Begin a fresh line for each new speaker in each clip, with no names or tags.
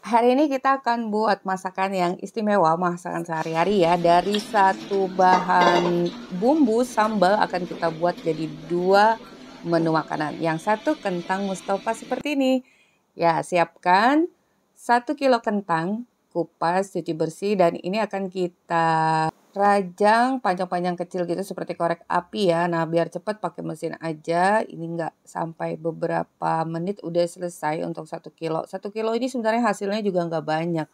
Hari ini kita akan buat masakan yang istimewa, masakan sehari-hari ya. Dari satu bahan bumbu sambal akan kita buat jadi dua menu makanan. Yang satu kentang Mustafa seperti ini. Ya, siapkan 1 kilo kentang, kupas, cuci bersih, dan ini akan kita rajang panjang-panjang kecil gitu seperti korek api ya. Nah biar cepat pakai mesin aja. Ini nggak sampai beberapa menit udah selesai untuk satu kilo. Satu kilo ini sebenarnya hasilnya juga nggak banyak.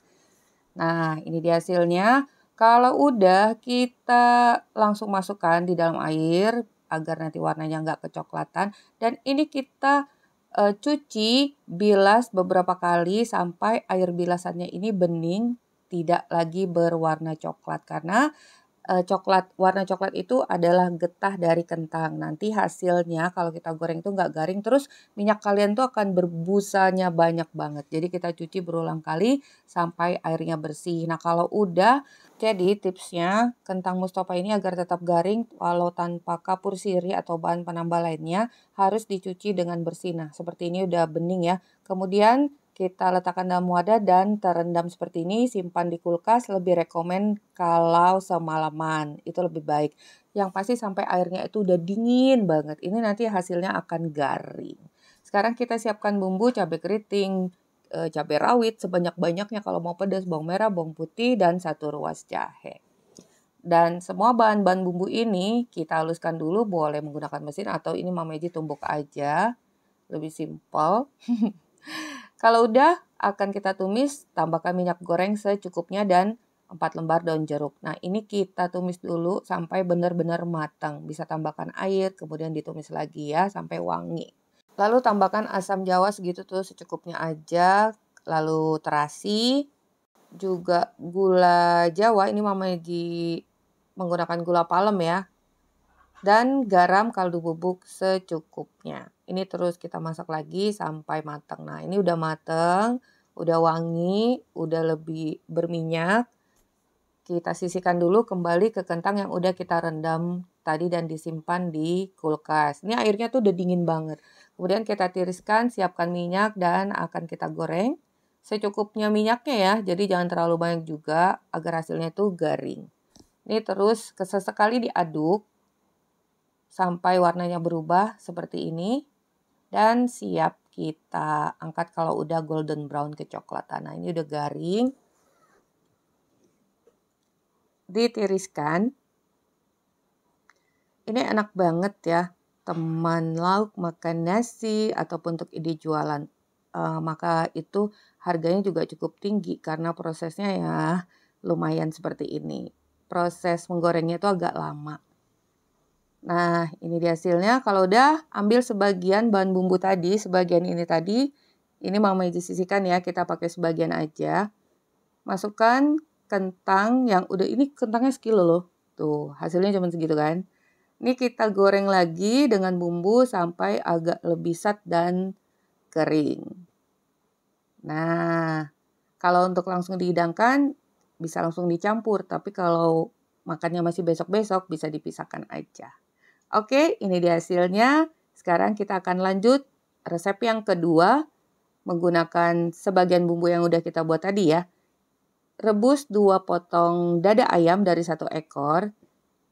Nah ini dia hasilnya. Kalau udah kita langsung masukkan di dalam air agar nanti warnanya nggak kecoklatan. Dan ini kita eh, cuci bilas beberapa kali sampai air bilasannya ini bening tidak lagi berwarna coklat karena eh, coklat warna coklat itu adalah getah dari kentang. Nanti hasilnya kalau kita goreng itu nggak garing terus minyak kalian tuh akan berbusanya banyak banget. Jadi kita cuci berulang kali sampai airnya bersih. Nah kalau udah jadi tipsnya kentang mustafa ini agar tetap garing walau tanpa kapur sirih atau bahan penambah lainnya harus dicuci dengan bersih. Nah seperti ini udah bening ya. Kemudian kita letakkan dalam wadah dan terendam seperti ini, simpan di kulkas, lebih rekomen kalau semalaman, itu lebih baik. Yang pasti sampai airnya itu udah dingin banget, ini nanti hasilnya akan garing. Sekarang kita siapkan bumbu cabai keriting, e, cabai rawit sebanyak-banyaknya kalau mau pedas, bawang merah, bawang putih, dan satu ruas jahe dan semua bahan-bahan bumbu ini kita haluskan dulu boleh menggunakan mesin atau ini Mama Eji tumbuk aja lebih simpel Kalau udah, akan kita tumis, tambahkan minyak goreng secukupnya dan 4 lembar daun jeruk. Nah, ini kita tumis dulu sampai benar-benar matang. Bisa tambahkan air, kemudian ditumis lagi ya sampai wangi. Lalu tambahkan asam jawa segitu tuh secukupnya aja, lalu terasi, juga gula jawa. Ini mama di menggunakan gula palem ya dan garam kaldu bubuk secukupnya. Ini terus kita masak lagi sampai matang. Nah, ini udah matang, udah wangi, udah lebih berminyak. Kita sisihkan dulu kembali ke kentang yang udah kita rendam tadi dan disimpan di kulkas. Ini airnya tuh udah dingin banget. Kemudian kita tiriskan, siapkan minyak dan akan kita goreng secukupnya minyaknya ya. Jadi jangan terlalu banyak juga agar hasilnya tuh garing. Ini terus sesekali diaduk sampai warnanya berubah seperti ini. Dan siap kita angkat kalau udah golden brown kecoklatan. Nah ini udah garing. Ditiriskan. Ini enak banget ya teman lauk makan nasi ataupun untuk ide jualan. Uh, maka itu harganya juga cukup tinggi karena prosesnya ya lumayan seperti ini. Proses menggorengnya itu agak lama. Nah, ini dia hasilnya. Kalau udah, ambil sebagian bahan bumbu tadi, sebagian ini tadi. Ini Mama sisihkan ya, kita pakai sebagian aja. Masukkan kentang yang udah, ini kentangnya sekilo loh. Tuh, hasilnya cuma segitu kan. Ini kita goreng lagi dengan bumbu sampai agak lebih sat dan kering. Nah, kalau untuk langsung dihidangkan, bisa langsung dicampur. Tapi kalau makannya masih besok-besok, bisa dipisahkan aja. Oke, ini dia hasilnya. Sekarang kita akan lanjut resep yang kedua menggunakan sebagian bumbu yang udah kita buat tadi ya. Rebus dua potong dada ayam dari satu ekor.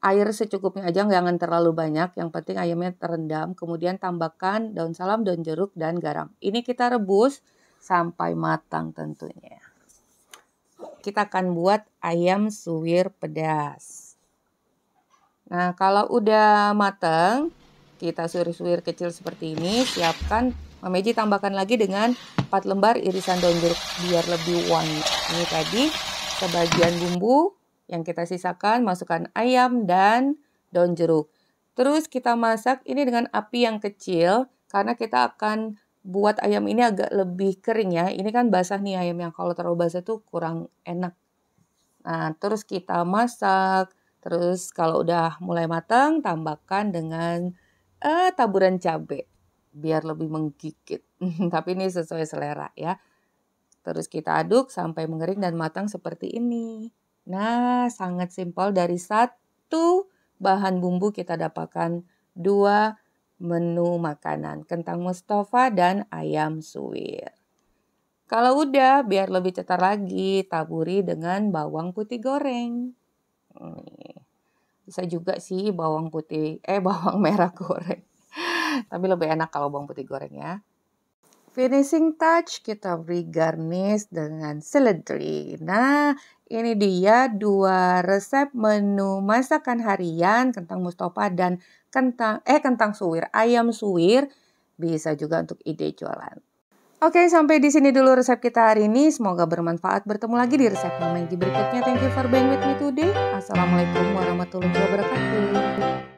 Air secukupnya aja, jangan terlalu banyak. Yang penting ayamnya terendam. Kemudian tambahkan daun salam, daun jeruk, dan garam. Ini kita rebus sampai matang tentunya. Kita akan buat ayam suwir pedas. Nah, kalau udah mateng, kita suir-suir kecil seperti ini, siapkan Mameji tambahkan lagi dengan 4 lembar irisan daun jeruk biar lebih wangi. Ini tadi sebagian bumbu yang kita sisakan, masukkan ayam dan daun jeruk. Terus kita masak ini dengan api yang kecil karena kita akan buat ayam ini agak lebih kering ya. Ini kan basah nih ayam yang kalau terlalu basah tuh kurang enak. Nah, terus kita masak Terus kalau udah mulai matang tambahkan dengan eh, taburan cabai biar lebih menggigit. Tapi ini sesuai selera ya. Terus kita aduk sampai mengering dan matang seperti ini. Nah, sangat simpel dari satu bahan bumbu kita dapatkan dua menu makanan, kentang Mustafa dan ayam suwir. Kalau udah, biar lebih cetar lagi, taburi dengan bawang putih goreng bisa juga sih bawang putih eh bawang merah goreng tapi lebih enak kalau bawang putih goreng ya finishing touch kita beri garnish dengan seledri nah ini dia dua resep menu masakan harian kentang mustopa dan kentang eh kentang suwir ayam suwir bisa juga untuk ide jualan Oke, sampai di sini dulu resep kita hari ini. Semoga bermanfaat. Bertemu lagi di resep Mama di berikutnya. Thank you for being with me today. Assalamualaikum warahmatullahi wabarakatuh.